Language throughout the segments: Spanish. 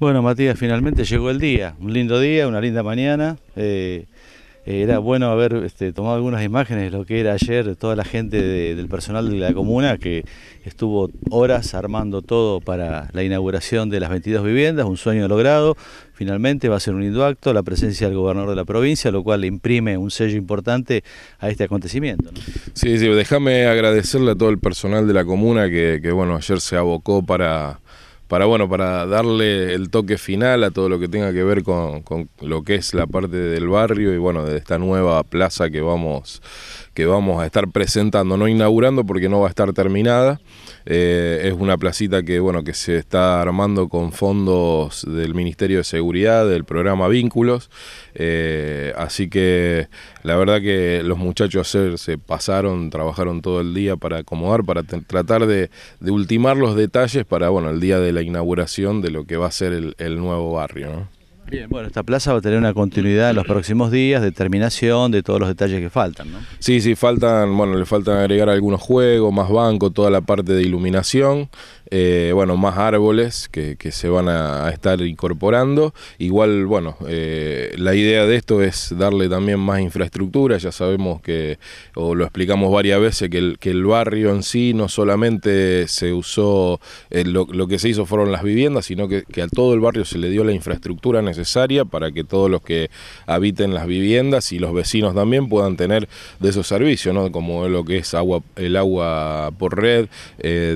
Bueno, Matías, finalmente llegó el día. Un lindo día, una linda mañana. Eh, era bueno haber este, tomado algunas imágenes de lo que era ayer toda la gente del personal de la comuna que estuvo horas armando todo para la inauguración de las 22 viviendas, un sueño logrado. Finalmente va a ser un lindo acto, la presencia del gobernador de la provincia, lo cual le imprime un sello importante a este acontecimiento. Sí, sí, déjame agradecerle a todo el personal de la comuna que, que bueno, ayer se abocó para para bueno, para darle el toque final a todo lo que tenga que ver con, con, lo que es la parte del barrio y bueno, de esta nueva plaza que vamos, que vamos a estar presentando, no inaugurando porque no va a estar terminada. Eh, es una placita que, bueno, que se está armando con fondos del Ministerio de Seguridad, del programa Vínculos. Eh, así que la verdad que los muchachos se pasaron, trabajaron todo el día para acomodar, para tratar de, ultimar los detalles para, bueno, el día de la inauguración de lo que va a ser el, el nuevo barrio. ¿no? Bien. Bueno, esta plaza va a tener una continuidad en los próximos días, terminación, de todos los detalles que faltan, ¿no? Sí, sí, faltan, bueno, le faltan agregar algunos juegos, más banco, toda la parte de iluminación. Eh, bueno, más árboles que, se van a, estar incorporando. Igual, bueno, eh, la idea de esto es darle también más infraestructura. Ya sabemos que, o lo explicamos varias veces, que el, barrio en sí no solamente se usó, eh, lo, que se hizo fueron las viviendas, sino que, que, a todo el barrio se le dio la infraestructura necesaria para que todos los que habiten las viviendas y los vecinos también puedan tener de esos servicios, ¿no? Como lo que es agua, el agua por red,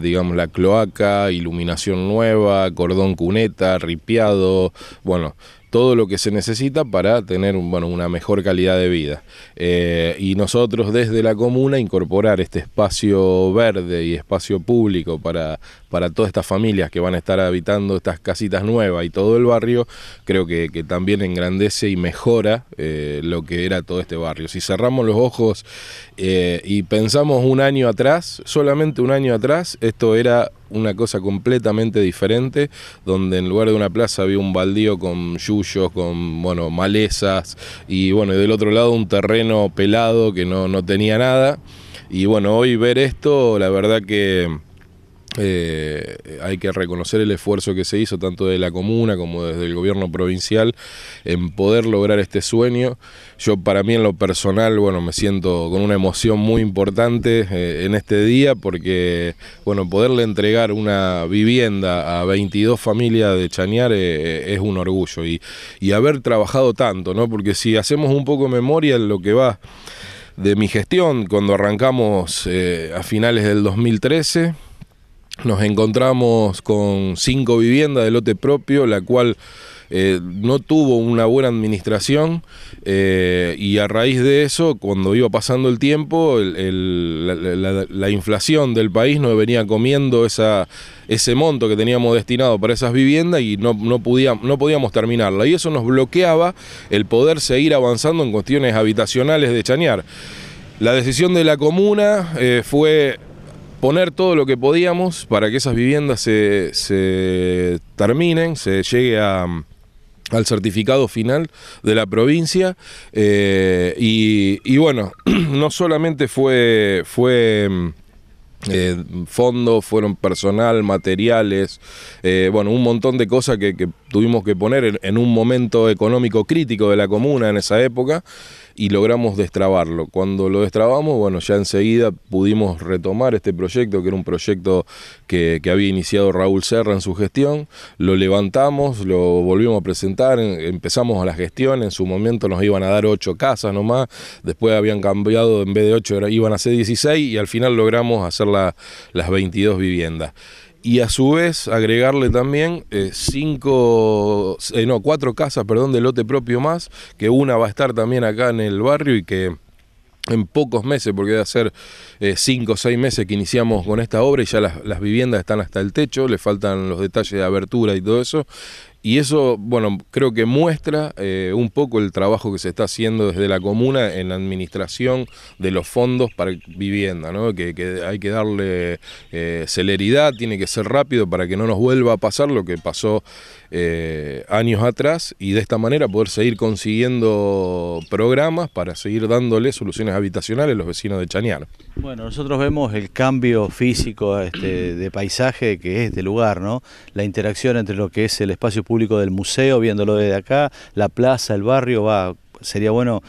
digamos la cloaca iluminación nueva, cordón cuneta, ripiado, bueno, todo lo que se necesita para tener bueno, una mejor calidad de vida. Eh, y nosotros desde la comuna incorporar este espacio verde y espacio público para, para todas estas familias que van a estar habitando estas casitas nuevas y todo el barrio, creo que, también engrandece y mejora eh, lo que era todo este barrio. Si cerramos los ojos eh, y pensamos un año atrás, solamente un año atrás, esto era una cosa completamente diferente, donde en lugar de una plaza había un baldío con lluvia con bueno, malezas y bueno, y del otro lado un terreno pelado que no, no tenía nada. Y bueno, hoy ver esto, la verdad que eh, hay que reconocer el esfuerzo que se hizo tanto de la comuna como desde el gobierno provincial en poder lograr este sueño. Yo para mí en lo personal, bueno, me siento con una emoción muy importante eh, en este día porque, bueno, poderle entregar una vivienda a 22 familias de Chañar eh, es un orgullo y, y haber trabajado tanto, ¿no? Porque si hacemos un poco memoria en lo que va de mi gestión, cuando arrancamos a finales del 2013, nos encontramos con cinco viviendas de lote propio, la cual eh, no tuvo una buena administración eh, y a raíz de eso, cuando iba pasando el tiempo, la, inflación del país nos venía comiendo ese monto que teníamos destinado para esas viviendas y no, no, no podíamos terminarla. Y eso nos bloqueaba el poder seguir avanzando en cuestiones habitacionales de Chañar. La decisión de la comuna eh, fue poner todo lo que podíamos para que esas viviendas se, terminen, se llegue al certificado final de la provincia. Eh, y, bueno, no solamente fue, fue mm, eh, fondos, fueron personal, materiales, eh, bueno, un montón de cosas que, tuvimos que poner en, un momento económico crítico de la comuna en esa época y logramos destrabarlo. Cuando lo destrabamos, bueno, ya enseguida pudimos retomar este proyecto, que era un proyecto que, había iniciado Raúl Serra en su gestión, lo levantamos, lo volvimos a presentar, empezamos a la gestión, en su momento nos iban a dar ocho casas nomás, después habían cambiado, en vez de ocho iban a ser 16 y al final logramos hacer las 22 viviendas y a su vez agregarle también eh, cinco, eh, no, cuatro casas, perdón, de lote propio más, que una va a estar también acá en el barrio y que en pocos meses, porque debe ser eh, cinco o seis meses que iniciamos con esta obra y ya las, las, viviendas están hasta el techo, le faltan los detalles de abertura y todo eso, y eso, bueno, creo que muestra eh, un poco el trabajo que se está haciendo desde la comuna en la administración de los fondos para vivienda, ¿no? que, hay que darle eh, celeridad, tiene que ser rápido para que no nos vuelva a pasar lo que pasó eh, años atrás y de esta manera poder seguir consiguiendo programas para seguir dándole soluciones habitacionales a los vecinos de Chañar. Bueno, nosotros vemos el cambio físico este, de paisaje que es de lugar, ¿no? la interacción entre lo que es el espacio público público del museo viéndolo desde acá, la plaza, el barrio, va, sería bueno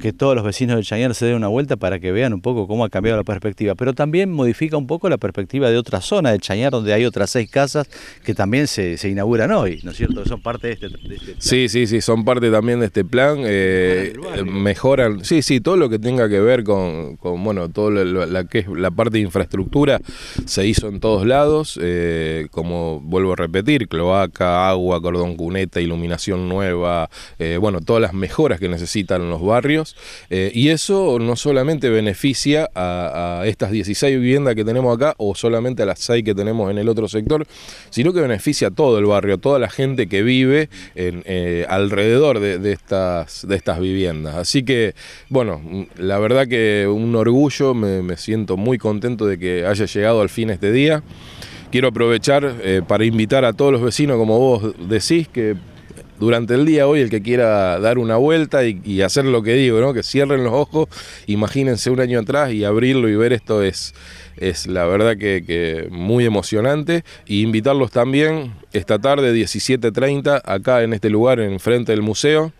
que todos los vecinos de Chañar se den una vuelta para que vean un poco cómo ha cambiado la perspectiva, pero también modifica un poco la perspectiva de otra zona de Chañar donde hay otras seis casas que también se, inauguran hoy, ¿no es cierto? Son parte este, de este, plan. Sí, sí, sí, son parte también de este plan. Eh, eh, mejoran, sí, sí, todo lo que tenga que ver con, bueno, todo la que es la parte de infraestructura se hizo en todos lados, eh, como vuelvo a repetir, cloaca, agua, cordón cuneta, iluminación nueva, bueno, todas las mejoras que necesitan los barrios. Eh, y eso no solamente beneficia a, estas 16 viviendas que tenemos acá o solamente a las 6 que tenemos en el otro sector, sino que beneficia a todo el barrio, a toda la gente que vive eh, alrededor de, estas, de estas viviendas. Así que, bueno, la verdad que un orgullo, me, siento muy contento de que haya llegado al fin este día quiero aprovechar eh, para invitar a todos los vecinos, como vos decís, que durante el día hoy el que quiera dar una vuelta y, hacer lo que digo, ¿no? Que cierren los ojos, imagínense un año atrás y abrirlo y ver esto es, es la verdad que, que muy emocionante. Y invitarlos también esta tarde 17.30 acá en este lugar, enfrente del museo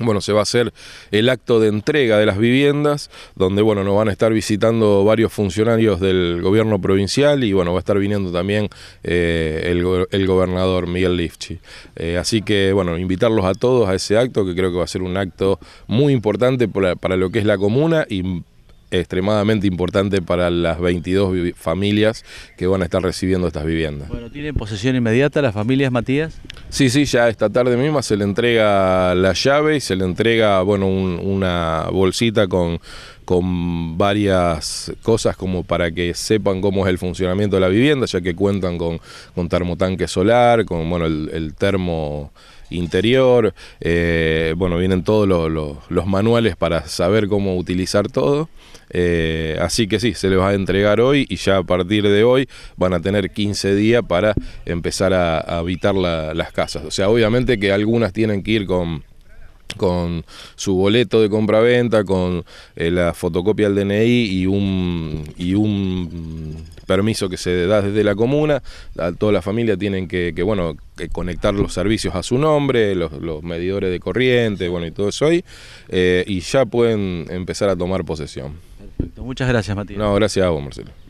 bueno, se va a hacer el acto de entrega de las viviendas, donde bueno, nos van a estar visitando varios funcionarios del gobierno provincial y bueno, va a estar viniendo también eh, el, gobernador Miguel Lifchi. Eh, así que bueno, invitarlos a todos a ese acto, que creo que va a ser un acto muy importante para, para lo que es la comuna y extremadamente importante para las 22 familias que van a estar recibiendo estas viviendas. Bueno, ¿tienen posesión inmediata las familias, Matías? Sí, sí, ya esta tarde misma se le entrega la llave y se le entrega, bueno, una bolsita con con varias cosas como para que sepan cómo es el funcionamiento de la vivienda, ya que cuentan con, con termotanque solar, con bueno, el, termo interior, eh, bueno, vienen todos los, los, manuales para saber cómo utilizar todo. Eh, así que sí, se les va a entregar hoy y ya a partir de hoy van a tener 15 días para empezar a, habitar las casas. O sea, obviamente que algunas tienen que ir con con su boleto de compraventa, con eh, la fotocopia del DNI y un, un permiso que se da desde la comuna. toda la familia tienen que, bueno, conectar los servicios a su nombre, los, medidores de corriente, bueno, y todo eso ahí. Eh, y ya pueden empezar a tomar posesión. Perfecto. Muchas gracias, Matías. No, gracias a vos, Marcelo.